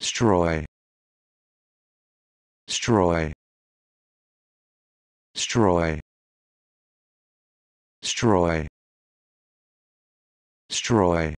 Stroy. Stroy. Stroy. Stroy. Stroy.